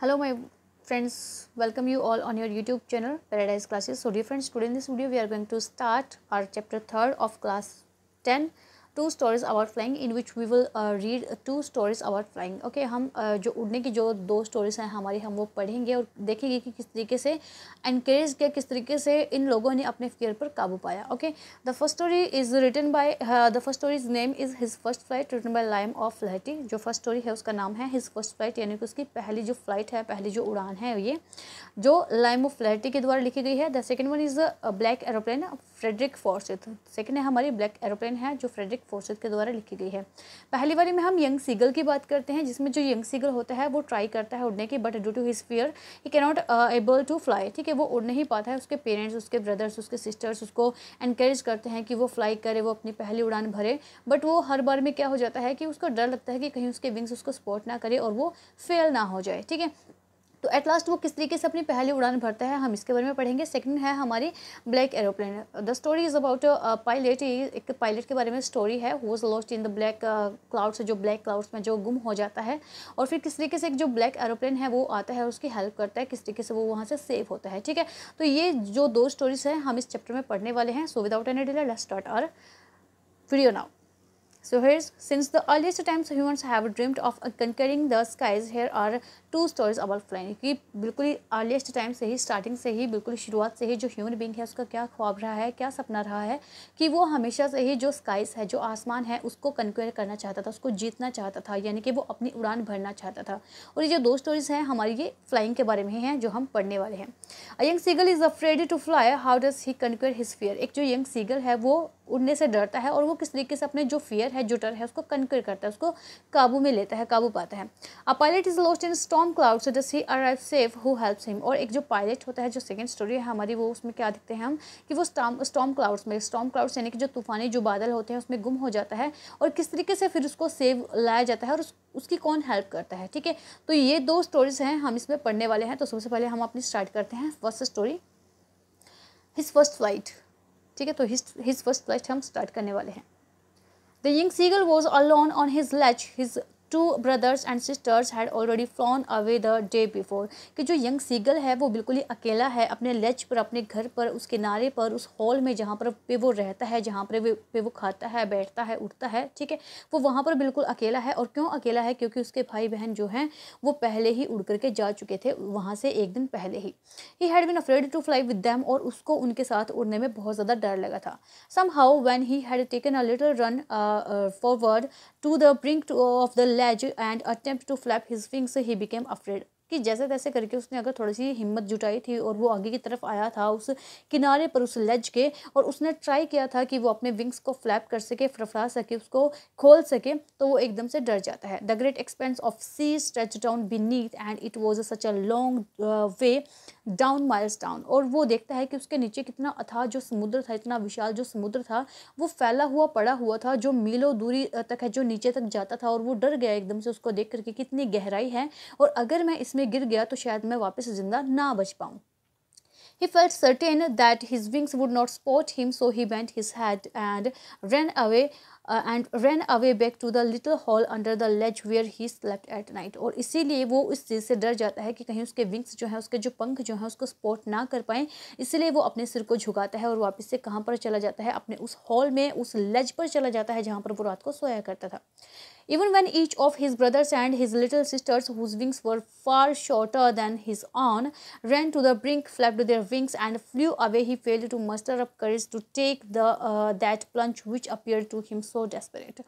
hello my friends welcome you all on your youtube channel paradise classes so dear friends today in this video we are going to start our chapter 3 of class 10 two stories about flying in which we will read two stories about flying okay हम uh, जो उड़ने की जो दो stories हैं हमारी हम वो पढ़ेंगे और देखेंगे कि किस तरीके से एनकरेज किया किस तरीके से इन लोगों ने अपने फियर पर काबू पाया okay the first story is written by the first stories name is his first flight written by Liam O'Flaherty जो फर्स्ट स्टोरी है उसका नाम है हिज फर्स्ट फ्लाइट यानी कि उसकी पहली जो फ्लाइट है पहली जो उड़ान है ये जो लाइम ऑफ फ्लैटी के द्वारा लिखी गई है the second one is black aeroplane Frederick Forsyth second है हमारी ब्लैक एरोप्लेन है जो फ्रेडरिक फोर्सेज के द्वारा लिखी गई है पहली वाली में हम यंग सीगल की बात करते हैं जिसमें जो यंग सीगल होता है वो ट्राई करता है उड़ने की but due to his fear he cannot able to fly ठीक है वो उड़ नहीं पाता है उसके पेरेंट्स उसके ब्रदर्स उसके सिस्टर्स उसको एनकरेज करते हैं कि वो फ्लाई करे वो अपनी पहली उड़ान भरे बट वो हर बार में क्या हो जाता है कि उसको डर लगता है कि कहीं उसके विंग्स उसको सपोर्ट ना करे और वो फेल ना हो जाए ठीक है तो एट लास्ट वो किस तरीके से अपनी पहली उड़ान भरता है हम इसके बारे में पढ़ेंगे सेकंड है हमारी black aeroplane the story is about pilot एक पायलट के बारे में स्टोरी है वो is lost in the black clouds जो ब्लैक क्लाउड्स में जो गुम हो जाता है और फिर किस तरीके से एक जो ब्लैक एरोप्लेन है वो आता है और उसकी हेल्प करता है किस तरीके से वो वहाँ से सेव होता है ठीक है तो ये जो दो स्टोरीज़ हैं हम इस चैप्टर में पढ़ने वाले हैं so without any delay let start our video now So here, since the earliest times humans have dreamt of uh, conquering the skies, here are two stories about flying. क्योंकि बिल्कुल ही earliest time से ही starting से ही बिल्कुल शुरुआत से ही जो human being है उसका क्या ख्वाब रहा है क्या सपना रहा है कि वो हमेशा से ही जो स्काइज है जो आसमान है उसको कंक्वेयर करना चाहता था उसको जीतना चाहता था यानी कि वो अपनी उड़ान भरना चाहता था और ये जो दो स्टोरीज़ हैं हमारी ये फ्लाइंग के बारे में हैं जो हम पढ़ने वाले हैं young seagull is afraid to fly how does he conquer his fear एक जो यंग सीगल है वो उड़ने से डरता है और वो किस तरीके से अपने जो फियर है जुटर है उसको कनकर करता है उसको काबू में लेता है काबू पाता है a pilot is lost in storm cloud so does he arrive safe who helps him और एक जो पायलट होता है जो सेकेंड स्टोरी है हमारी वो उसमें क्या दिखते हैं हम कि वो स्टॉम क्लाउड्स में स्टॉम क्लाउड्स यानी कि जो तूफानी जो बादल होते हैं उसमें गुम हो जाता है और किस तरीके से फिर उसको सेव लाया जाता है और उसकी कौन हेल्प करता है ठीक है तो ये दो स्टोरीज हैं हम इसमें पढ़ने वाले हैं तो सबसे पहले हम अपनी स्टार्ट करते हैं first story his first flight ठीक है तो हिज हिज फर्स्ट फ्लाइट हम स्टार्ट करने वाले हैं The young seagull was alone on his ledge, his two brothers and sisters had already flown away the day before कि जो यंग सीगल है वो बिल्कुल ही अकेला है अपने लेज पर अपने घर पर उस किनारे पर उस हॉल में जहाँ पर पे वो रहता है जहाँ पर पे वो खाता है बैठता है उठता है ठीक है वो वहाँ पर बिल्कुल अकेला है और क्यों अकेला है क्योंकि उसके भाई बहन जो हैं वो पहले ही उड़ करके जा चुके थे वहाँ से एक दिन पहले ही he had been afraid to fly with them और उसको उनके साथ उड़ने में बहुत ज़्यादा डर लगा था somehow when he had taken a little run forward to the brink of the ledge and attempt to flap his wings he became afraid कि जैसे तैसे करके उसने अगर थोड़ी सी हिम्मत जुटाई थी और वो आगे की तरफ आया था उस किनारे पर उस लेज के और उसने ट्राई किया था कि वो अपने विंग्स को फ्लैप कर सके फड़फड़ा सके उसको खोल सके तो वो एकदम से डर जाता है the great expanse of sea stretch down beneath and it was a such a long way down miles down और वो देखता है कि उसके नीचे कितना अथाह जो समुद्र था इतना विशाल जो समुद्र था वो फैला हुआ पड़ा हुआ था जो मीलों दूरी तक है जो नीचे तक जाता था और वो डर गया एकदम से उसको देख करके कितनी गहराई है और अगर मैं इसमें गिर गया तो शायद मैं वापस ज़िंदा ना बच पाऊँ He felt certain that his wings would not spot him, so he bent his head and ran away uh, and ran away back to the little hall under the ledge where he slept at night और इसीलिए वो इस चीज़ से डर जाता है कि कहीं उसके विंग्स जो है उसके जो पंख जो है उसको स्पॉट ना कर पाएँ इसीलिए वो अपने सिर को झुकाता है और वापस से कहाँ पर चला जाता है अपने उस हॉल में उस लेज पर चला जाता है जहाँ पर वो रात को सोया करता था Even when each of his brothers and his little sisters, whose wings were far shorter than his own, ran to the brink, flapped their wings, and flew away, he failed to muster up courage to take the uh, that plunge which appeared to him so desperate.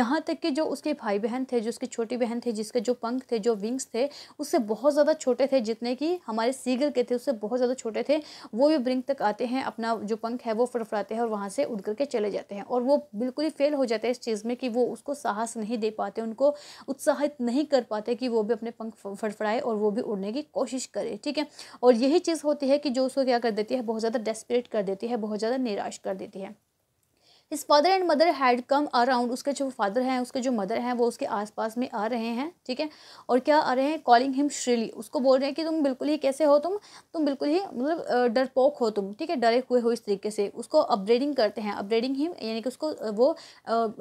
yahan tak ki jo uske bhai behan the jo उसकी choti behan the jiske jo pankh the jo wings the usse bahut zyada chote the jitne ki hamare seagull ke the usse bahut zyada chote the wo bhi brink tak aate hain apna jo pankh hai wo फड़फड़ाते hain aur wahan se udkar ke chale jate hain aur wo bilkul hi fail ho jate hain is cheez mein ki wo usko sahas नहीं नहीं दे पाते उनको उत्साहित नहीं कर पाते कि वो भी अपने पंख फड़फड़ाए और वो भी उड़ने की कोशिश करे ठीक है और यही चीज़ होती है कि जो उसको क्या कर देती है बहुत ज़्यादा डेस्परेट कर देती है बहुत ज़्यादा निराश कर देती है his father and mother had come around उसके जो फादर हैं उसके जो मदर हैं वो उसके आसपास में आ रहे हैं ठीक है और क्या आ रहे हैं कॉलिंग हिम श्रीली उसको बोल रहे हैं कि तुम बिल्कुल ही कैसे हो तुम तुम बिल्कुल ही मतलब डरपोक हो तुम ठीक है डरे हुए हो इस तरीके से उसको अपग्रेडिंग करते हैं अपग्रेडिंग हिम यानी कि उसको वो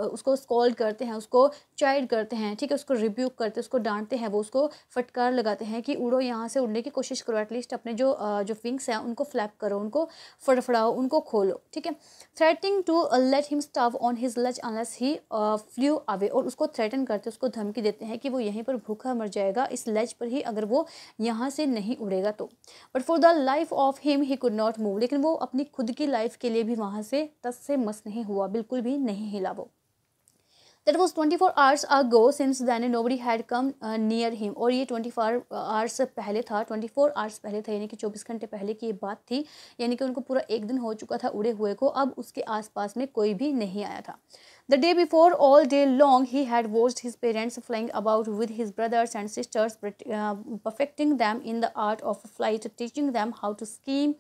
उसको स्कॉल करते हैं उसको चाइड करते हैं ठीक है उसको रिब्यूक करते हैं उसको डांटते हैं वो उसको फटकार लगाते हैं कि उड़ो यहाँ से उड़ने की कोशिश करो एटलीस्ट अपने जो जो विंग्स हैं उनको फ्लैप करो उनको फड़फड़ाओ उनको खोलो ठीक है threatening to let let him starve on his ledge unless he flew away और उसको थ्रेटन करते उसको धमकी देते हैं कि वो यहीं पर भूखा मर जाएगा इस लच पर ही अगर वो यहाँ से नहीं उड़ेगा तो but for the life of him he could not move लेकिन वो अपनी खुद की लाइफ के लिए भी वहाँ से तस से मस नहीं हुआ बिल्कुल भी नहीं हिला वो that was hours ago since then nobody had had come near him और ये ट्वेंटी फोर आवर्स पहले था ट्वेंटी फोर आवर्स पहले था यानी कि चौबीस घंटे पहले की ये बात थी यानी कि उनको पूरा एक दिन हो चुका था उड़े हुए को अब उसके आस पास में कोई भी नहीं आया था The day before, all day long, he had watched his parents flying about with his brothers and sisters, perfecting them in the art of flight, teaching them how to scheme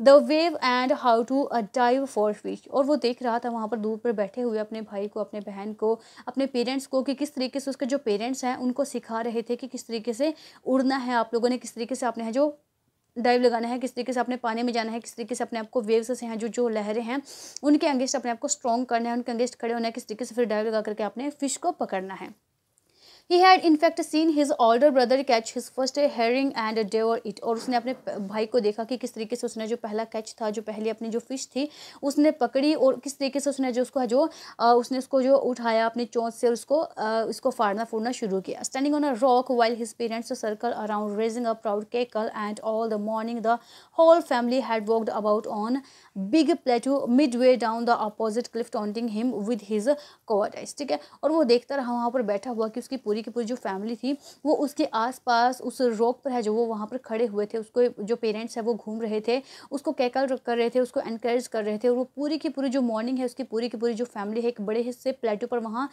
the wave and how to dive for fish और वो देख रहा था वहाँ पर दूर पर बैठे हुए अपने भाई को अपने बहन को अपने पेरेंट्स को कि किस तरीके से उसके जो पेरेंट्स हैं उनको सिखा रहे थे कि किस तरीके से उड़ना है आप लोगों ने किस तरीके से आपने है जो डाइव लगाना है किस तरीके से अपने पानी में जाना है किस तरीके से अपने आप को वेव्स से हैं जो जो लहरें हैं उनके अंगेस्ट अपने आप को स्ट्रॉन्ग करना है उनके अंगेस्ट खड़े होना है किस तरीके से फिर डाइव लगा करके अपने फ़िश को पकड़ना है he had in fact seen his older brother catch his first herring and devour it और उसने अपने भाई को देखा कि किस तरीके से उसने जो पहला कैच था जो पहली अपनी जो फिश थी उसने पकड़ी और किस तरीके से उसने जो उसको जो उसने उसको जो उठाया अपने चोंच से उसको उसको फाड़ना फूड़ना शुरू किया standing on a rock while his parents circle around raising a proud cackle and all the morning the whole family had walked about on big plateau midway down the opposite cliff taunting him with his cowardice ठीक है और वो देखता रहा वहाँ पर बैठा हुआ कि उसकी पूरी की पूरी जो फैमिली थी वो उसके आसपास उस रॉक पर है जो वो वहाँ पर खड़े हुए थे उसको जो पेरेंट्स है वो घूम रहे थे उसको कैकल कर रहे थे उसको इनक्रेज कर रहे थे और वो पूरी की पूरी जो मॉर्निंग है उसकी पूरी की पूरी जो फैमिली है एक बड़े हिस्से प्लेटो पर वहाँ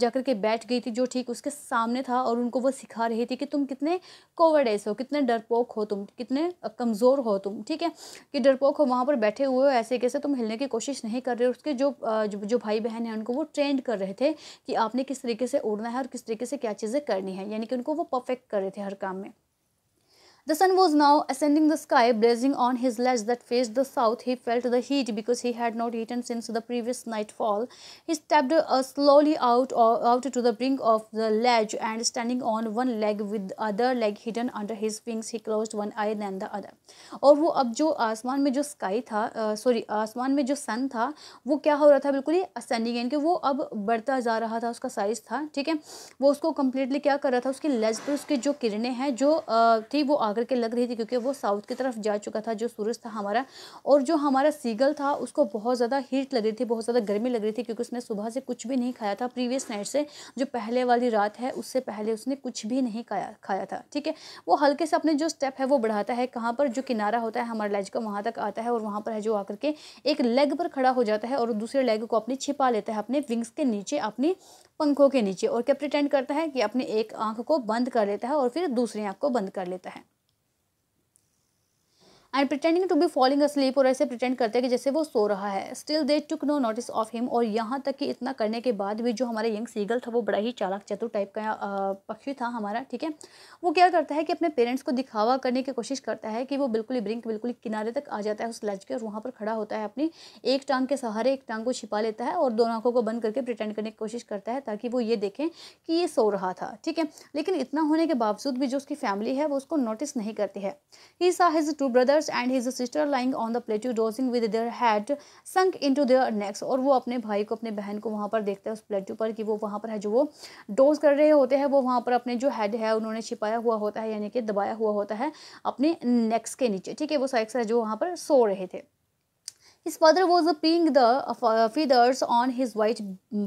जाकर के बैठ गई थी जो ठीक उसके सामने था और उनको वो सिखा रही थी कि तुम कितने कोवर्ड ऐसे हो कितने डरपोक हो तुम कितने कमज़ोर हो तुम ठीक है कि डरपोक हो वहाँ पर बैठे हुए हो ऐसे कैसे तुम हिलने की कोशिश नहीं कर रहे हो उसके जो जो भाई बहन हैं उनको वो ट्रेंड कर रहे थे कि आपने किस तरीके से उड़ना है और किस तरीके से क्या चीज़ें करनी है यानी कि उनको वो परफेक्ट कर रहे थे हर काम में The sun was now ascending the sky, blazing on his ledge that faced the south. He felt the heat because he had not eaten since the previous nightfall. He stepped uh, slowly out, or uh, out to the brink of the ledge and standing on one leg with the other leg hidden under his wings, he closed one eye then the other. और वो अब जो आसमान में जो sky था sorry uh, आसमान में जो sun था वो क्या हो रहा था बिल्कुल ही ascending यानी कि वो अब बढ़ता जा रहा था उसका size था ठीक है वो उसको completely क्या कर रहा था उसकी लेज पर उसके जो किरणें हैं जो uh, थी वो आगे आकर के लग रही थी क्योंकि वो साउथ की तरफ जा चुका था जो सूरज था हमारा और जो हमारा सीगल था उसको बहुत ज़्यादा हीट लग रही थी बहुत ज़्यादा गर्मी लग रही थी क्योंकि उसने सुबह से कुछ भी नहीं खाया था प्रीवियस नाइट से जो पहले वाली रात है उससे पहले उसने कुछ भी नहीं खाया खाया था ठीक है वो हल्के से अपने जो स्टेप है वो बढ़ाता है कहाँ पर जो किनारा होता है हमारे लेज का वहाँ तक आता है और वहाँ पर है जो आकर के एक लेग पर खड़ा हो जाता है और दूसरे लेग को अपने छिपा लेता है अपने विंग्स के नीचे अपनी पंखों के नीचे और क्या प्रिटेंड करता है कि अपने एक आंख को बंद कर लेता है और फिर दूसरी आंख को बंद कर लेता है and pretending to be falling asleep और ऐसे प्रिटेंड करते हैं कि जैसे वो सो रहा है still they took no notice of him और यहाँ तक कि इतना करने के बाद भी जो हमारा यंग सीगल था वो बड़ा ही चालाक चतुर टाइप का पक्षी था हमारा ठीक है वो क्या करता है कि अपने पेरेंट्स को दिखावा करने की कोशिश करता है कि वो बिल्कुल ही ब्रिंक बिल्कुल किनारे तक आ जाता है उस लज के और वहाँ पर खड़ा होता है अपनी एक टांग के सहारे एक टांग को छिपा लेता है और दोनों आंखों को बंद करके प्रिटेंड करने की कोशिश करता है ताकि वो ये देखें कि ये सो रहा था ठीक है लेकिन इतना होने के बावजूद भी जो उसकी फैमिली है वो उसको नोटिस नहीं करती है he saw two brother brothers and his sister lying on the plateau dozing with their head sunk into their necks और वो अपने भाई को अपने बहन को वहाँ पर देखते हैं उस प्लेट्यू पर कि वो वहाँ पर है जो वो डोज कर रहे होते हैं वो वहाँ पर अपने जो हेड है उन्होंने छिपाया हुआ होता है यानी कि दबाया हुआ होता है अपने नेक्स के नीचे ठीक है वो साइक्स है जो वहाँ पर सो रहे थे his father was preening the feathers on his white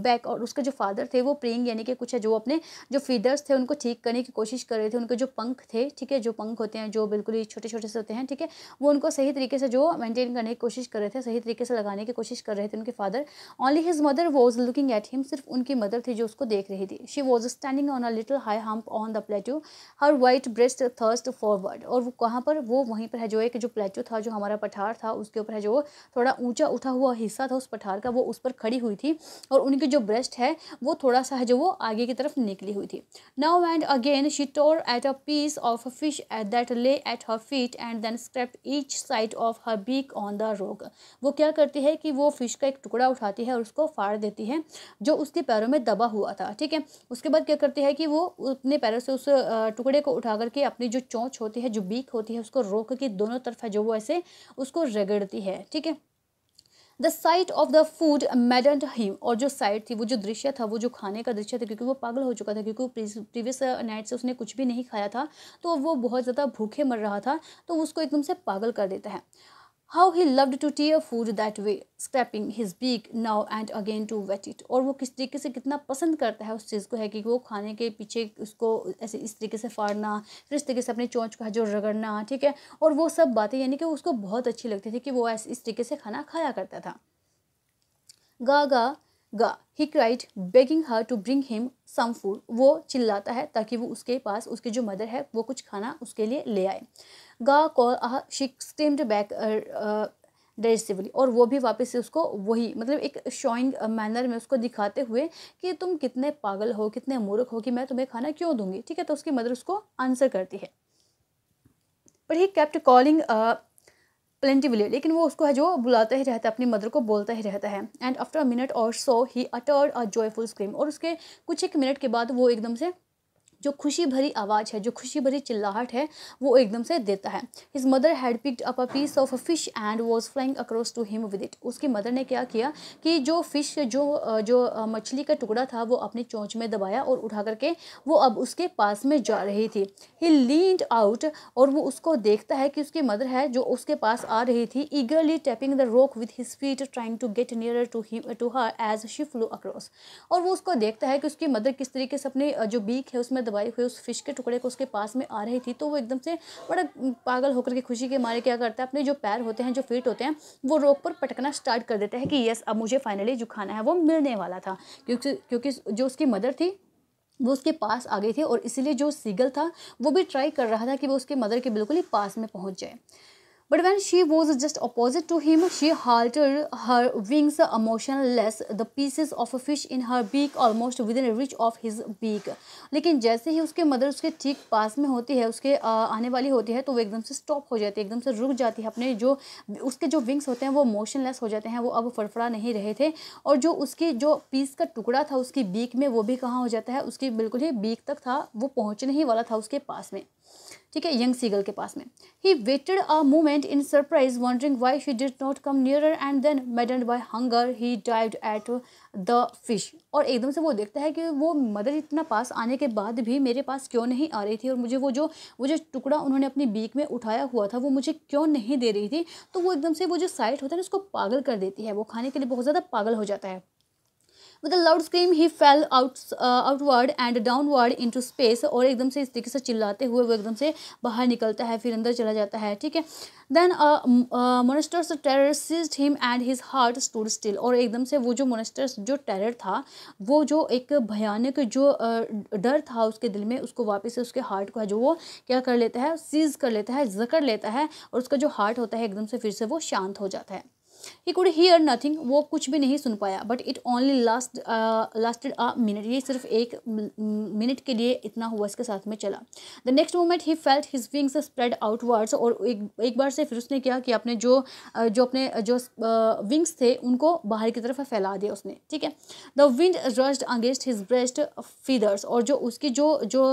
back और उसके जो फादर थे वो प्रींग यानी कि कुछ है जो अपने जो फीदर्स थे उनको ठीक करने की कोशिश कर रहे थे उनके जो पंख थे ठीक है जो पंख होते हैं जो बिल्कुल ही छोटे छोटे से होते हैं ठीक है वो उनको सही तरीके से जो मेंटेन करने की कोशिश कर रहे थे सही तरीके से लगाने की कोशिश कर रहे थे उनके father only his mother was looking at him सिर्फ उनकी मदर थी जो उसको देख रही थी she was standing on a little high hump on the plateau her white breast thrust forward और वो कहाँ पर वो वहीं पर है जो एक जो प्लेट्यू था जो हमारा पठार था उसके ऊपर है जो थोड़ा बड़ा ऊंचा उठा हुआ हिस्सा था उस पठार का वो उस पर खड़ी हुई थी और उनकी जो ब्रेस्ट है वो थोड़ा सा है जो वो आगे की तरफ निकली हुई थी now and again she tore at a piece of a fish at that lay at her feet and then scrape each side of her beak on the rock वो क्या करती है कि वो फिश का एक टुकड़ा उठाती है और उसको फाड़ देती है जो उसके पैरों में दबा हुआ था ठीक है उसके बाद क्या करती है कि वो अपने पैरों से उस टुकड़े को उठा करके अपनी जो चोंच होती है जो बीक होती है उसको रोक के दोनों तरफ है जो वो ऐसे उसको रगड़ती है ठीक है the sight of the food maddened him और जो साइट थी वो जो दृश्य था वो जो खाने का दृश्य था क्योंकि वो पागल हो चुका था क्योंकि प्रीवियस नाइट से उसने कुछ भी नहीं खाया था तो वो बहुत ज़्यादा भूखे मर रहा था तो उसको एकदम से पागल कर देता है how he loved to tear a food that way scraping his beak now and again to whet it और वो किस तरीके से कितना पसंद करता है उस चीज़ को है कि वो खाने के पीछे उसको ऐसे इस तरीके से फाड़ना फिर इस तरीके से अपनी चोंच को जो रगड़ना ठीक है और वो सब बातें यानी कि उसको बहुत अच्छी लगती थी कि वो ऐसे इस तरीके से खाना खाया करता था गागा गा he cried begging her to bring him some food वो चिल्लाता है ताकि वो उसके पास उसकी जो मदर है वो कुछ खाना उसके लिए ले आए गा कॉल आह शी बैक डेसिवली और वो भी वापस से उसको वही मतलब एक शॉइंग मैनर में उसको दिखाते हुए कि तुम कितने पागल हो कितने मूर्ख हो कि मैं तुम्हें खाना क्यों दूंगी ठीक है तो उसकी मदर उसको आंसर करती है पर ही कैप्ट कॉलिंग प्लेंटिवली लेकिन वो उसको है जो बुलाता ही रहता है अपनी मदर को बोलता ही रहता है एंड आफ्टर अ मिनट और so he uttered a joyful scream और उसके कुछ एक मिनट के बाद वो एकदम से जो खुशी भरी आवाज़ है जो खुशी भरी चिल्लाहट है वो एकदम से देता है his mother had picked up a piece of a fish and was flying across to him with it उसकी मदर ने क्या किया कि जो फिश जो जो मछली का टुकड़ा था वो अपनी चोंच में दबाया और उठा करके वो अब उसके पास में जा रही थी ही लीड आउट और वो उसको देखता है कि उसकी मदर है जो उसके पास आ रही थी eagerly tapping the rock with his feet trying to get near to him to her as she flew across और वो उसको देखता है कि उसकी मदर किस तरीके से अपने जो बीक है उसमें दबाए हुए उस फिश के टुकड़े को उसके पास में आ रही थी तो वो एकदम से बड़ा पागल होकर के खुशी के मारे क्या करता है अपने जो पैर होते हैं जो फिट होते हैं वो रोक पर पटकना स्टार्ट कर देता है कि यस अब मुझे फाइनली जो खाना है वो मिलने वाला था क्योंकि क्योंकि जो उसकी मदर थी वो उसके पास आ गई थी और इसीलिए जो सीगल था वो भी ट्राई कर रहा था कि वो उसके मदर के बिल्कुल ही पास में पहुँच जाए but when she was just opposite to him she him, her wings motionless the the of a fish in her beak almost within reach of his beak लेकिन जैसे ही उसके मदर उसके ठीक पास में होती है उसके आने वाली होती है तो वो एकदम से स्टॉप हो जाती है एकदम से रुक जाती है अपने जो उसके जो विंग्स होते हैं वो मोशन लेस हो जाते हैं वो अब फड़फड़ा नहीं रहे थे और जो उसकी जो पीस का टुकड़ा था उसकी बीक में वो भी कहाँ हो जाता है उसकी बिल्कुल ही बीक तक था वो पहुँचने ही वाला था उसके पास में ठीक है यंग सीगल के पास में he waited a moment in surprise wondering why she did not come nearer and then maddened by hunger he dived at the fish और एकदम से वो देखता है कि वो मदर इतना पास आने के बाद भी मेरे पास क्यों नहीं आ रही थी और मुझे वो जो वो जो टुकड़ा उन्होंने अपनी बीक में उठाया हुआ था वो मुझे क्यों नहीं दे रही थी तो वो एकदम से वो जो साइट होता है ना उसको पागल कर देती है वो खाने के लिए बहुत ज़्यादा पागल हो जाता है with loud scream he fell out outward and downward into space और एकदम से इस तरीके से चिल्लाते हुए वो एकदम से बाहर निकलता है फिर अंदर चला जाता है ठीक है then monstrous terror seized him and his heart stood still और एकदम से वो जो मोनेस्टर्स जो टेरर था वो जो एक भयानक जो uh, डर था उसके दिल में उसको वापस से उसके हार्ट को है जो वो क्या कर लेता है सीज कर लेता है जकड़ लेता है और उसका जो हार्ट होता है एकदम से फिर से वो शांत हो जाता है ही कुड हीयर नथिंग वो कुछ भी नहीं सुन पाया but it only last lasted a minute ये सिर्फ एक मिनट के लिए इतना हुआ इसके साथ में चला the next moment he felt his wings spread outwards और एक एक बार से फिर उसने किया कि अपने जो uh, जो अपने uh, जो विंग्स uh, थे उनको बाहर की तरफ फैला दिया उसने ठीक है the wind rushed against his breast feathers और जो उसकी जो जो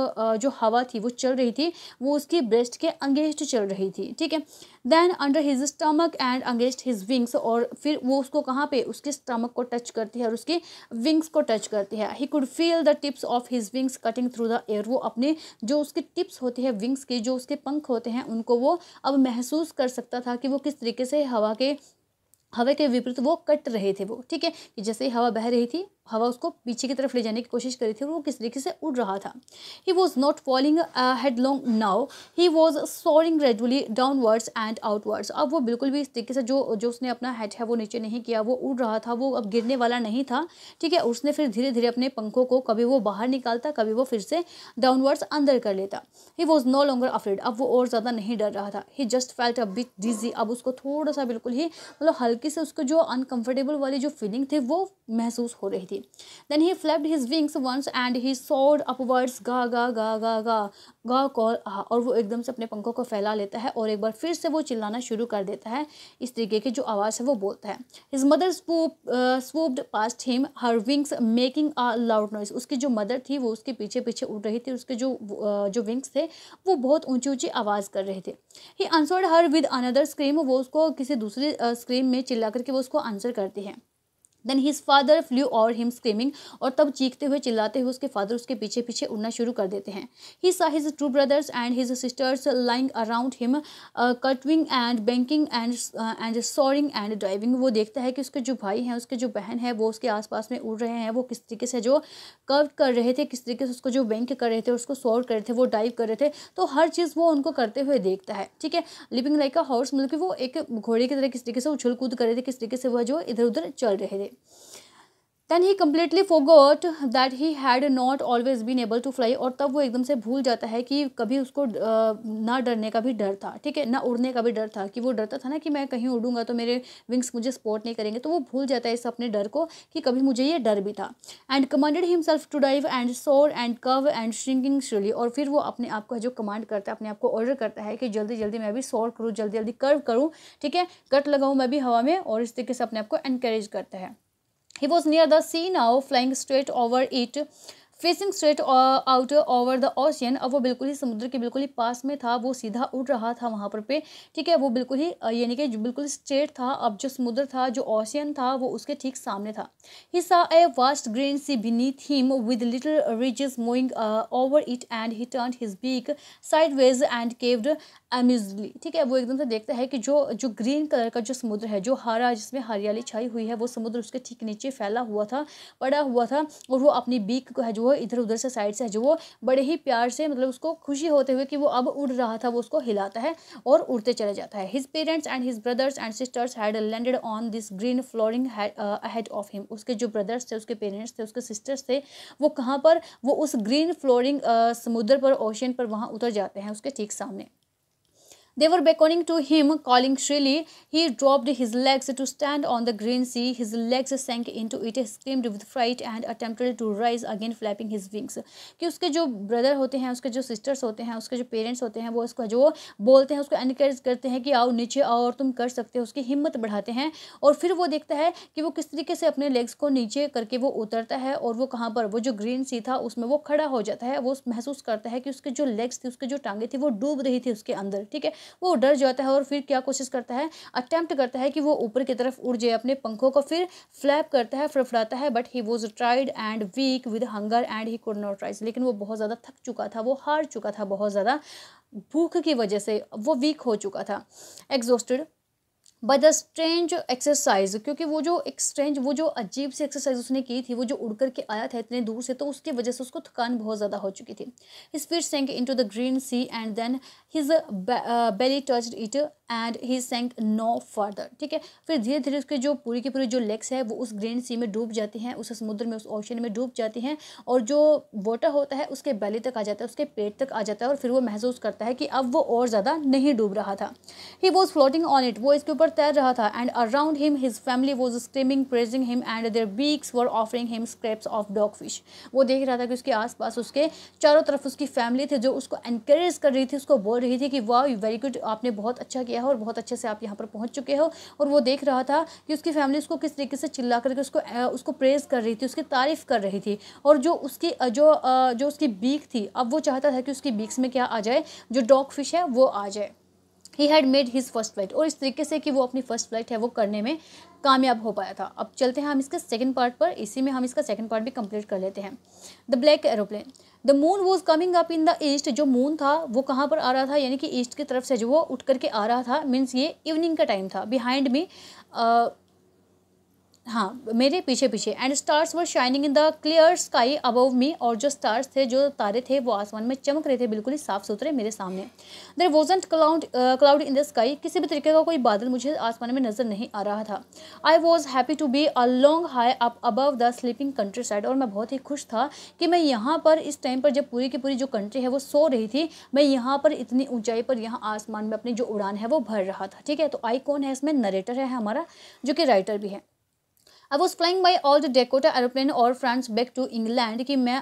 जो हवा थी वो चल रही थी वो उसकी ब्रेस्ट के अंगेस्ट चल रही थी ठीक है then under his stomach and against his wings और फिर वो उसको कहाँ पे उसके स्टमक को टच करती है और उसके विंग्स को टच करती है he could feel the tips of his wings cutting through the air वो अपने जो उसके टिप्स होते हैं विंग्स के जो उसके पंख होते हैं उनको वो अब महसूस कर सकता था कि वो किस तरीके से हवा के हवा के विपरीत वो कट रहे थे वो ठीक है कि जैसे ही हवा बह रही थी हवा उसको पीछे की तरफ ले जाने की कोशिश कर रही थी और वो किस तरीके से उड़ रहा था he was not falling headlong now he was soaring gradually downwards and outwards अब वो बिल्कुल भी इस तरीके से जो जो उसने अपना हेड है वो नीचे नहीं किया वो उड़ रहा था वो अब गिरने वाला नहीं था ठीक है उसने फिर धीरे धीरे अपने पंखों को कभी वो बाहर निकालता कभी वो फिर से डाउनवर्ड्स अंदर कर लेता he was no longer afraid अब वो और ज़्यादा नहीं डर रहा था he just felt a bit dizzy अब उसको थोड़ा सा बिल्कुल ही मतलब हल्का हल्की से उसको जो अनकंफर्टेबल वाली जो फीलिंग थी वो महसूस हो रही थी then he flapped his wings once and he soared upwards गा गा गा गा गा गा कॉल आ और वो एकदम से अपने पंखों को फैला लेता है और एक बार फिर से वो चिल्लाना शुरू कर देता है इस तरीके की जो आवाज़ है वो बोलता है his mother swoop swooped past him her wings making a loud noise उसकी जो मदर थी वो उसके पीछे पीछे उड़ रही थी उसके जो जो विंग्स थे वो बहुत ऊंची ऊंची आवाज़ कर रहे थे he answered her with another scream वो उसको किसी दूसरे स्क्रीम में चिल्ला करके वो उसको आंसर करते हैं then his father flew over him screaming और तब चीखते हुए चिल्लाते हुए उसके फादर उसके पीछे पीछे उड़ना शुरू कर देते हैं he saw his two brothers and his sisters flying around him curving and banking and and soaring and diving वो देखता है कि उसके जो भाई हैं उसके जो बहन है वो उसके आसपास में उड़ रहे हैं वो किस तरीके से जो कर्व कर रहे थे किस तरीके से उसको जो बैंक कर रहे थे उसको सोर कर रहे थे वो ड्राइव कर रहे थे तो हर चीज़ वो उनको करते हुए देखता है ठीक है लिविंग लाइक अ हॉर्स मतलब कि वो एक घोड़े की तरह किस तरीके से उछल कूद कर रहे थे किस तरीके से वह जो इधर उधर चल रहे थे then he completely forgot that he had not always been able to fly और तब वो एकदम से भूल जाता है कि कभी उसको ना डरने का भी डर था ठीक है ना उड़ने का भी डर था कि वो डरता था ना कि मैं कहीं उड़ूंगा तो मेरे विंग्स मुझे सपोर्ट नहीं करेंगे तो वो भूल जाता है इस अपने डर को कि कभी मुझे ये डर भी था and commanded himself to dive and soar and curve and shrieking shrilly और फिर वो अपने आप का जो कमांड करता है अपने आप को ऑर्डर करता है कि जल्दी जल्दी मैं भी सोर करूँ जल्दी जल्दी कर्व करूँ ठीक है कट लगाऊँ मैं भी हवा में और इस तरीके से अपने आप को इनक्रेज करता है He was near the sea now, flying straight over it facing straight out over the ocean अब वो बिल्कुल ही समुद्र के बिल्कुल ही पास में था वो सीधा उड़ रहा था वहाँ पर पे ठीक है वो बिल्कुल ही यानी कि बिल्कुल स्ट्रेट था अब जो समुद्र था जो ओशियन था वो उसके ठीक सामने था he saw a vast green sea beneath him with little ridges moving over it and he turn his beak sideways and cawed amusedly ठीक है वो एकदम से देखता है कि जो जो ग्रीन कलर का जो समुद्र है जो हरा जिसमें हरियाली छाई हुई है वो समुद्र उसके ठीक नीचे फैला हुआ था पड़ा हुआ था और वो अपनी बीक को है जो वो इधर उधर से साइड से जो वो बड़े ही प्यार से मतलब उसको खुशी होते हुए कि वो अब उड़ रहा था वो उसको हिलाता है और उड़ते चले जाता है his parents and his brothers and sisters had landed on this green flooring head of him उसके जो ब्रदर्स थे उसके पेरेंट्स थे उसके सिस्टर्स थे वो कहाँ पर वो उस ग्रीन फ्लोरिंग uh, समुद्र पर ओशन पर वहाँ उतर जाते हैं उसके ठीक सामने They were beckoning to him, calling shrilly. He dropped his legs to stand on the green sea. His legs sank into it, screamed with fright and attempted to rise again, flapping his wings. कि उसके जो brother होते हैं उसके जो sisters होते हैं उसके जो पेरेंट्स होते हैं वो उसको जो बोलते हैं उसको एनकरेज करते हैं कि आओ नीचे आओ और तुम कर सकते हो उसकी हिम्मत बढ़ाते हैं और फिर वो देखता है कि वो किस तरीके से अपने लेग्स को नीचे करके वो उतरता है और वो कहाँ पर वो जो ग्रीन सी था उसमें वो खड़ा हो जाता है वो महसूस करता है कि उसके जो लेग्स थी उसके जो टांगे थी वो डूब रही थी उसके अंदर ठीक है वो डर जाता है और फिर क्या कोशिश करता है अटैम्प्ट करता है कि वो ऊपर की तरफ उड़ जाए अपने पंखों को फिर फ्लैप करता है फड़फड़ाता है but he was tired and weak with hunger and he could not tries लेकिन वो बहुत ज़्यादा थक चुका था वो हार चुका था बहुत ज़्यादा भूख की वजह से वो वीक हो चुका था exhausted by the strange exercise क्योंकि वो जो एक स्ट्रेंज वो जो अजीब सी एक्सरसाइज उसने की थी वो जो उड़ करके आया था इतने दूर से तो उसकी वजह से उसको थकान बहुत ज़्यादा हो चुकी थी his feet sank into the green sea and then his belly touch it and he sank no further ठीक है फिर धीरे धीरे उसके जो पूरी की पूरी जो लेग्स है वो उस ग्रीन सी में डूब जाती हैं उस समुद्र में उस ओशन में डूब जाती हैं और जो वाटर होता है उसके बैली तक आ जाता है उसके पेट तक आ जाता है और फिर वो महसूस करता है कि अब वो और ज़्यादा नहीं डूब रहा था he was floating on it वो इसके ऊपर तैर रहा था and around him his family was screaming praising him and their beaks were offering him scraps of dogfish वो देख रहा था कि उसके पास उसके चारों तरफ उसकी फैमिली थी जो उसको इनक्रेज कर रही थी उसको बोल रही थी कि वाह वेरी गुड आपने बहुत अच्छा किया किया है और बहुत अच्छे से आप यहाँ पर पहुँच चुके हो और वो देख रहा था कि उसकी फैमिली उसको किस तरीके से चिल्ला करके उसको उसको प्रेज कर रही थी उसकी तारीफ़ कर रही थी और जो उसकी जो जो उसकी बीक थी अब वो चाहता था कि उसकी बीक्स में क्या आ जाए जो डॉग फिश है वो आ जाए he had made his first flight और इस तरीके से कि वो अपनी फर्स्ट फ्लाइट है वो करने में कामयाब हो पाया था अब चलते हैं हम इसके सेकंड पार्ट पर इसी में हम इसका सेकंड पार्ट भी कंप्लीट कर लेते हैं the black aeroplane the moon was coming up in the east जो मून था वो कहाँ पर आ रहा था यानी कि ईस्ट की तरफ से जो वो उठ करके आ रहा था मीन्स ये इवनिंग का टाइम था बिहाइंड मी हाँ मेरे पीछे पीछे and stars were shining in the clear sky above me और जो स्टार्स थे जो तारे थे वो आसमान में चमक रहे थे बिल्कुल ही साफ सुथरे मेरे सामने there wasn't cloud cloud in the sky किसी भी तरीके का कोई बादल मुझे आसमान में नज़र नहीं आ रहा था I was happy to be alone high up above the sleeping countryside और मैं बहुत ही खुश था कि मैं यहाँ पर इस टाइम पर जब पूरी की पूरी जो कंट्री है वो सो रही थी मैं यहाँ पर इतनी ऊंचाई पर यहाँ आसमान में अपनी जो उड़ान है वो भर रहा था ठीक है तो आई कौन है इसमें नरेटर है हमारा जो कि राइटर भी है I was flying my old the Dakota aeroplane over France back to England कि मैं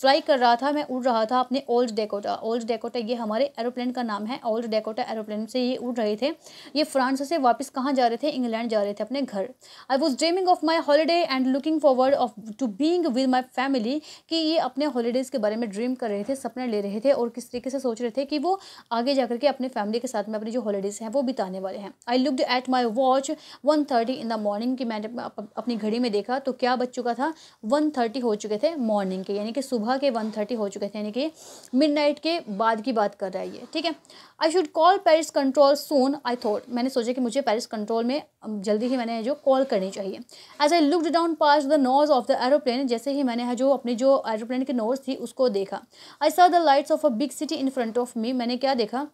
फ्लाई कर रहा था मैं उड़ रहा था अपने ओल्ड डेकोटा ओल्ड डेकोटा ये हमारे एरोप्लेन का नाम है ओल्ड डेकोटा एरोप्लेन से ये उड़ रहे थे ये फ्रांस से वापस कहाँ जा रहे थे इंग्लैंड जा रहे थे अपने घर I was dreaming of my holiday and looking forward of to being with my family कि ये अपने हॉलीडेज़ के बारे में ड्रीम कर रहे थे सपने ले रहे थे और किस तरीके से सोच रहे थे कि वो आगे जाकर के अपने फैमिली के साथ में अपनी जो हॉलीडेज़ हैं वो बिताने वाले हैं I looked at my watch one thirty in the morning की मैंने अपनी घड़ी में देखा तो क्या बच चुका था वन थर्टी हो चुके थे मॉर्निंग के यानी कि सुबह सुबह के वन थर्टी हो चुके थे यानी कि मिडनाइट के बाद की बात कर रहा है ये ठीक है I should call Paris Control soon I thought मैंने सोचा कि मुझे पेरिस कंट्रोल में जल्दी ही मैंने जो कॉल करनी चाहिए as I looked down past the nose of the aeroplane जैसे ही मैंने जो अपनी जो एरोप्लेन की नोज थी उसको देखा I saw the lights of a big city in front of me मैंने क्या देखा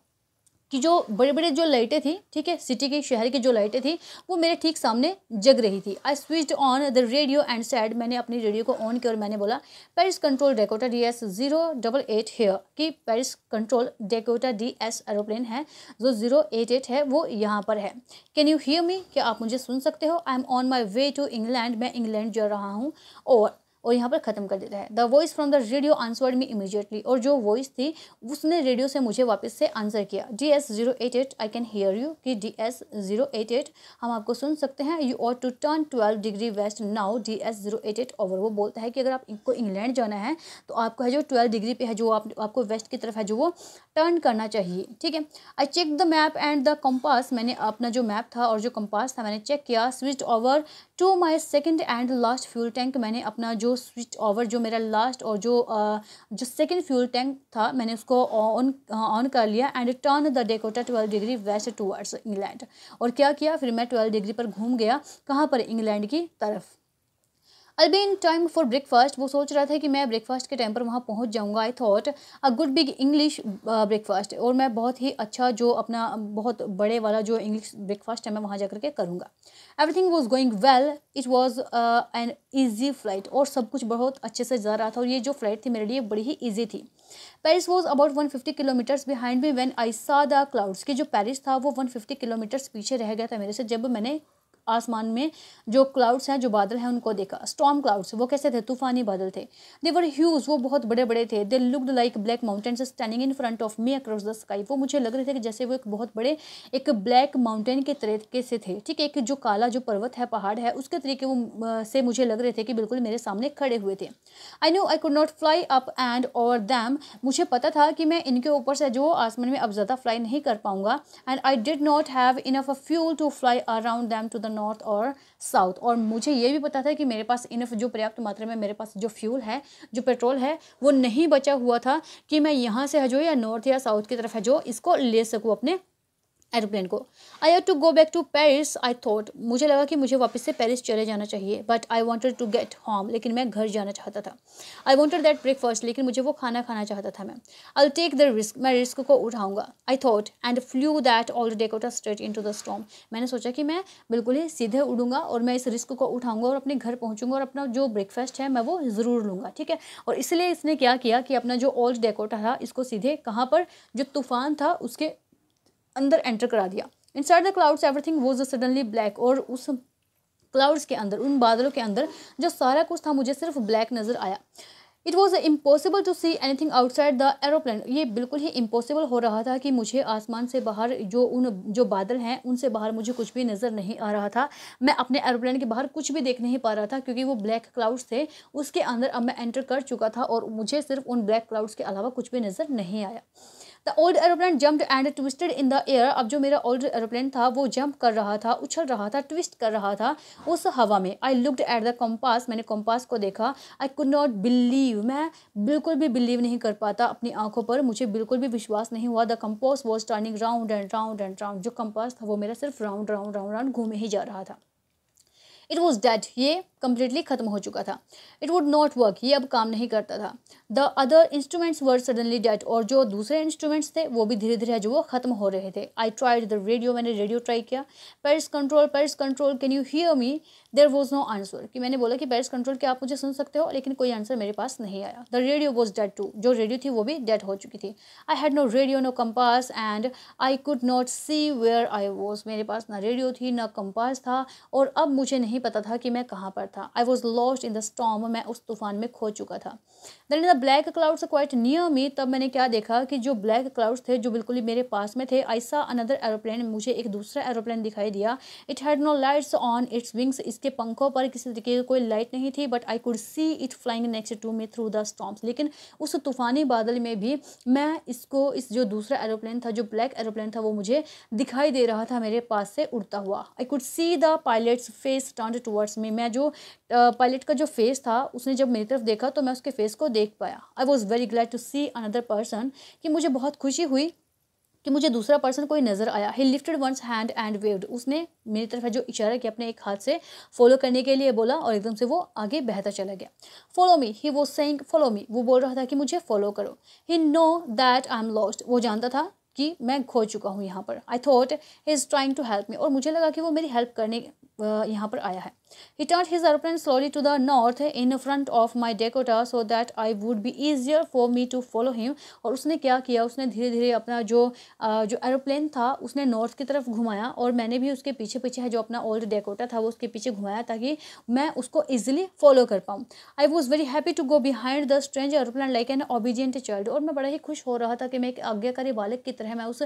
कि जो बड़े बड़े जो लाइटें थी ठीक है सिटी की शहर की जो लाइटें थी वो मेरे ठीक सामने जग रही थी I switch on the radio and said मैंने अपनी रेडियो को ऑन किया और मैंने बोला Paris Control Dakota D S zero double eight here कि Paris Control Dakota D S aeroplane है जो जीरो एट एट है वो यहाँ पर है कैन यू हियर मी क्या आप मुझे सुन सकते हो I am on my way to England मैं इंग्लैंड जा रहा हूँ और और यहाँ पर ख़त्म कर देता है the voice from the radio answered me immediately और जो वॉइस थी उसने रेडियो से मुझे वापस से आंसर किया D S zero eight eight I can hear you कि D S zero eight eight हम आपको सुन सकते हैं you ought to turn twelve degree west now D S zero eight eight over वो बोलता है कि अगर आपको इंग्लैंड जाना है तो आपको है जो ट्वेल्व डिग्री पे है जो आप, आपको वेस्ट की तरफ है जो वो टर्न करना चाहिए ठीक है I check the map and the compass मैंने अपना जो मैप था और जो कम्पास था मैंने चेक किया switch over to my second and last fuel tank मैंने अपना जो स्विच ओवर जो मेरा लास्ट और जो जो सेकेंड फ्यूल टैंक था मैंने उसको ऑन ऑन कर लिया and turn the Dakota twelve degree west towards England और क्या किया फिर मैं ट्वेल्व डिग्री पर घूम गया कहाँ पर इंग्लैंड की तरफ all in time for breakfast वो सोच रहा था कि मैं ब्रेकफास्ट के टाइम पर वहाँ पहुँच जाऊँगा I thought a good big English breakfast और मैं बहुत ही अच्छा जो अपना बहुत बड़े वाला जो इंग्लिश ब्रेकफास्ट है मैं वहाँ जा करके करूँगा everything was going well it was an easy flight और सब कुछ बहुत अच्छे से जा रहा था और ये जो फ्लाइट थी मेरे लिए बड़ी ही ईजी थी Paris was about one fifty kilometres behind me when I saw the clouds कि जो पेरिस था वो वन फिफ्टी किलोमीटर्स पीछे रह गया था मेरे से जब मैंने आसमान में जो क्लाउड्स हैं जो बादल हैं उनको देखा स्टॉम क्लाउड्स वो कैसे थे तूफानी बादल थे वर ह्यूज वो बहुत बड़े बड़े थे they looked like black mountains standing in front of me across the sky वो मुझे लग रहे थे कि जैसे वो एक बहुत बड़े एक ब्लैक माउंटेन के तरीके से थे ठीक है एक जो काला जो पर्वत है पहाड़ है उसके तरीके वो से मुझे लग रहे थे कि बिल्कुल मेरे सामने खड़े हुए थे I know I could not fly up and over them मुझे पता था कि मैं इनके ऊपर से जो आसमान में अब ज़्यादा फ्लाई नहीं कर पाऊंगा and I did not have enough a fuel to fly around them to the north or south और मुझे ये भी पता था कि मेरे पास इनफ जो पर्याप्त मात्रा में मेरे पास जो फ्यूल है जो पेट्रोल है वो नहीं बचा हुआ था कि मैं यहाँ से है जो या नॉर्थ या साउथ की तरफ है जो इसको ले सकूँ अपने एरोप्लेन को I have to go back to Paris I thought मुझे लगा कि मुझे वापस से पेरिस चले जाना चाहिए but I wanted to get home लेकिन मैं घर जाना चाहता था आई वॉन्टेड दैट ब्रेकफास्ट लेकिन मुझे वो खाना खाना चाहता था मैं आई टेक द रिस्क मैं रिस्क को उठाऊंगा I thought and flew that old Dakota straight into the storm मैंने सोचा कि मैं बिल्कुल ही सीधे उड़ूंगा और मैं इस रिस्क को उठाऊंगा और अपने घर पहुँचूंगा और अपना जो ब्रेकफास्ट है मैं वो ज़रूर लूँगा ठीक है और इसलिए इसने क्या किया कि अपना जो ओल्ड डेकोटा था इसको सीधे कहाँ पर जो तूफान था उसके अंदर एंटर करा दिया inside the clouds everything was suddenly black और उस क्लाउड्स के अंदर उन बादलों के अंदर जो सारा कुछ था मुझे सिर्फ ब्लैक नज़र आया it was impossible to see anything outside the aeroplane ये बिल्कुल ही इम्पॉसिबल हो रहा था कि मुझे आसमान से बाहर जो उन जो बादल हैं उनसे बाहर मुझे कुछ भी नज़र नहीं आ रहा था मैं अपने एरोप्लेन के बाहर कुछ भी देख नहीं पा रहा था क्योंकि वो ब्लैक क्लाउड्स थे उसके अंदर अब मैं एंटर कर चुका था और मुझे सिर्फ उन ब्लैक क्लाउड्स के अलावा कुछ भी नज़र नहीं आया the old aeroplane jump and twisted in the air अब जो मेरा ओल्ड एरोप्लेन था वो जंप कर रहा था उछल रहा था ट्विस्ट कर रहा था उस हवा में I looked at the compass मैंने कम्पास को देखा आई कुड नॉट बिलीव मैं बिल्कुल भी बिलीव नहीं कर पाता अपनी आंखों पर मुझे बिल्कुल भी विश्वास नहीं हुआ the compass was turning round and round and round जो कम्पास था वो मेरा सिर्फ राउंड राउंड राउंड राउंड घूमे ही जा रहा था इट वॉज डेड ये कम्प्लीटली खत्म हो चुका था इट वुड नॉट वर्क ये अब काम नहीं करता था the other instruments were suddenly dead और जो दूसरे इंस्ट्रूमेंट्स थे वो भी धीरे धीरे जो वो ख़त्म हो रहे थे आई ट्राइड द रेडियो मैंने रेडियो ट्राई किया Paris Control Paris Control can you hear me there was no answer कि मैंने बोला कि पेरिस कंट्रोल क्या आप मुझे सुन सकते हो लेकिन कोई आंसर मेरे पास नहीं आया the radio was dead too जो रेडियो थी वो भी डेड हो चुकी थी I had no radio no compass and I could not see where I was मेरे पास ना रेडियो थी ना कंपास था और अब मुझे नहीं पता था कि मैं कहाँ पर था I was lost in the storm मैं उस तूफान में खो चुका था then in the black clouds quite near me तब मैंने क्या देखा कि जो ब्लैक क्लाउड्स थे जो बिल्कुल ही मेरे पास में थे ऐसा अनदर एरोप्लेन मुझे एक दूसरा एरोप्लेन दिखाई दिया it had no lights on its wings इसके पंखों पर किसी तरीके की कोई लाइट नहीं थी but I could see it flying next to me through the storms लेकिन उस तूफानी बादल में भी मैं इसको इस जो दूसरा एरोप्लेन था जो ब्लैक एरोप्लेन था वो मुझे दिखाई दे रहा था मेरे पास से उड़ता हुआ I could see the pilot's face turn towards me मैं जो पायलट का जो फेस था उसने जब मेरी तरफ देखा तो मैं उसके फेस को देख पाया I was very glad to see another person कि मुझे बहुत खुशी हुई कि मुझे दूसरा पर्सन कोई नज़र आया he lifted once hand and waved उसने मेरी तरफ जो इशारा किया अपने एक हाथ से फॉलो करने के लिए बोला और एकदम से वो आगे बहता चला गया फॉलो मी ही वो सेइंग फॉलो मी वो बोल रहा था कि मुझे फॉलो करो he know that I am lost वो जानता था कि मैं खो चुका हूँ यहाँ पर I thought he is trying to help me और मुझे लगा कि वो मेरी हेल्प करने यहाँ पर आया है He turned his airplane slowly to the north in front of my Dakota so that I would be easier for me to follow him. और उसने क्या किया उसने धीरे धीरे अपना जो जो एरोप्लेन था उसने नॉर्थ की तरफ घुमाया और मैंने भी उसके पीछे पीछे है जो अपना ओल्ड डेकोटा था वो उसके पीछे घुमाया ताकि मैं उसको ईजिली फॉलो कर पाऊँ I was very happy to go behind the strange aeroplane like an obedient child और मैं बड़ा ही खुश हो रहा था कि मैं एक आज्ञाकारी बालक की तरह मैं उस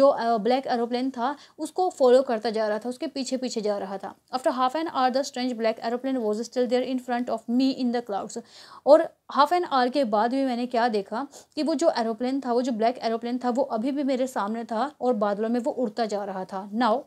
जो ब्लैक एरोप्लेन था उसको फॉलो करता जा रहा था उसके पीछे पीछे जा रहा था after half an hour the strange black aeroplane was still there in front of me in the clouds और हाफ एन आवर के बाद भी मैंने क्या देखा कि वो जो एरोप्लेन था वो जो ब्लैक एरोप्लेन था वो अभी भी मेरे सामने था और बादलों में वो उड़ता जा रहा था now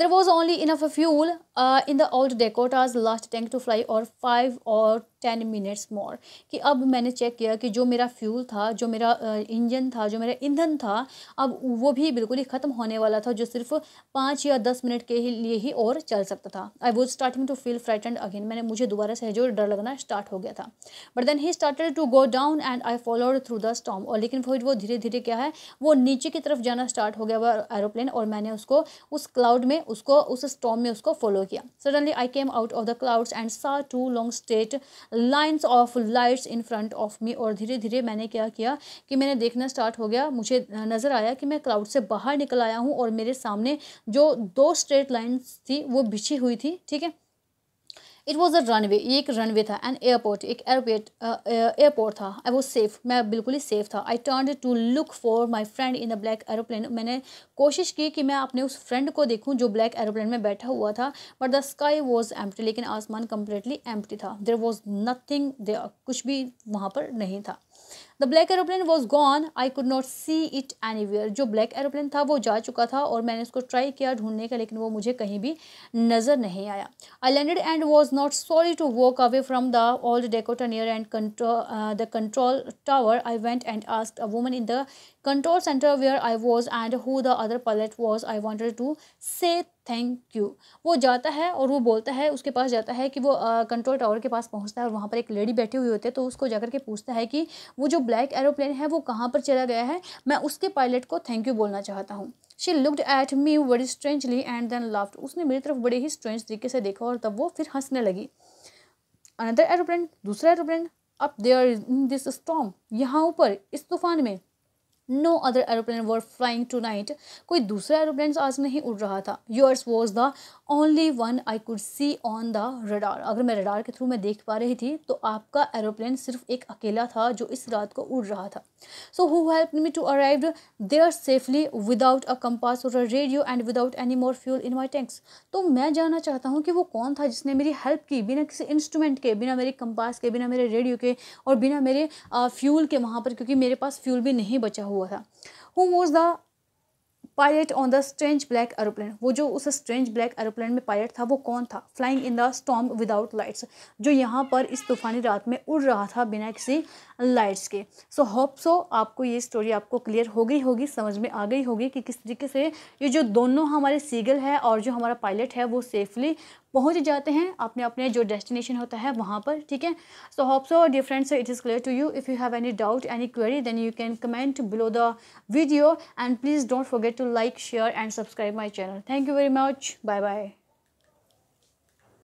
there was only enough fuel uh, in the old Dakota's last tank to fly or five or ten minutes more कि अब मैंने चेक किया कि जो मेरा फ्यूल था जो मेरा इंजन था जो मेरा ईंधन था अब वो भी बिल्कुल ही ख़त्म होने वाला था जो सिर्फ पाँच या दस मिनट के ही लिए ही और चल सकता था I was starting to feel frightened again मैंने मुझे दोबारा से जो डर लगना स्टार्ट हो गया था but then he started to go down and I followed through the storm और लेकिन फिर वो धीरे धीरे क्या है वो नीचे की तरफ जाना स्टार्ट हो गया वह एरोप्लेन और मैंने उसको उस क्लाउड में उसको उस स्टॉम में उसको फॉलो किया suddenly I came out of the clouds and saw two long straight lines of lights in front of me और धीरे धीरे मैंने क्या किया कि मैंने देखना स्टार्ट हो गया मुझे नज़र आया कि मैं क्लाउड से बाहर निकल आया हूँ और मेरे सामने जो दो स्ट्रेट लाइन्स थी वो बिछी हुई थी ठीक है it was a runway ये एक रन वे था एंड एयरपोर्ट एक एयरपोर्ट एयरपोर्ट uh, था आई वॉज सेफ मैं बिल्कुल ही सेफ था I turn to look for my friend in the black aeroplane मैंने कोशिश की कि मैं अपने उस फ्रेंड को देखूँ जो ब्लैक एरोप्लेन में बैठा हुआ था but the sky was empty लेकिन आसमान कम्प्लीटली एम्प्टी था देर वॉज नथिंग कुछ भी वहाँ पर नहीं था the black aeroplane was gone I could not see it anywhere जो ब्लैक एरोप्लेन था वो जा चुका था और मैंने उसको ट्राई किया ढूंढने का लेकिन वो मुझे कहीं भी नज़र नहीं आया I landed and was not sorry to walk away from the old Dakota near and the control tower I went and ask a woman in the control centre where I was and who the other pilot was I wanted to say thank you वो जाता है और वो बोलता है उसके पास जाता है कि वो कंट्रोल uh, टावर के पास पहुंचता है और वहाँ पर एक लेडी बैठी हुई होती है तो उसको जाकर के पूछता है कि वो जो ब्लैक एरोप्लेन है वो कहाँ पर चला गया है मैं उसके पायलट को थैंक यू बोलना चाहता हूँ she looked at me very strangely and then laughed उसने मेरी तरफ बड़े ही स्ट्रेंज तरीके से देखा और तब वो फिर हंसने लगी अनदर एरोप्लेन दूसरा aeroplane up there in this storm यहाँ ऊपर इस तूफान में no other aeroplane were flying tonight कोई दूसरा एरोप्लेन आज नहीं उड़ रहा था yours was the only one I could see on the radar अगर मैं रडार के थ्रू मैं देख पा रही थी तो आपका एरोप्लेन सिर्फ एक अकेला था जो इस रात को उड़ रहा था so who help me to arrive there safely without a compass और a radio and without any more fuel in my tanks तो मैं जानना चाहता हूँ कि वो कौन था जिसने मेरी हेल्प की बिना किसी इंस्ट्रूमेंट के बिना मेरे कंपास के बिना मेरे रेडियो के और बिना मेरे फ्यूल के वहाँ पर क्योंकि मेरे पास फ्यूल भी नहीं बचा हुआ था who was the pilot on the strange black aeroplane वो जो उस स्ट्रेंज ब्लैक एरोप्लेन में पायलट था वो कौन था flying in the storm without lights जो यहाँ पर इस तूफानी रात में उड़ रहा था बिना किसी लाइट्स के सो होप सो आपको ये स्टोरी आपको क्लियर हो गई होगी समझ में आ गई होगी कि किस तरीके से ये जो दोनों हमारे सीगल है और जो हमारा पायलट है वो सेफली पहुंच जाते हैं अपने अपने जो डेस्टिनेशन होता है वहाँ पर ठीक है so hope so dear friends it is clear to you if you have any doubt any query then you can comment below the video and please don't forget to like share and subscribe my channel thank you very much bye bye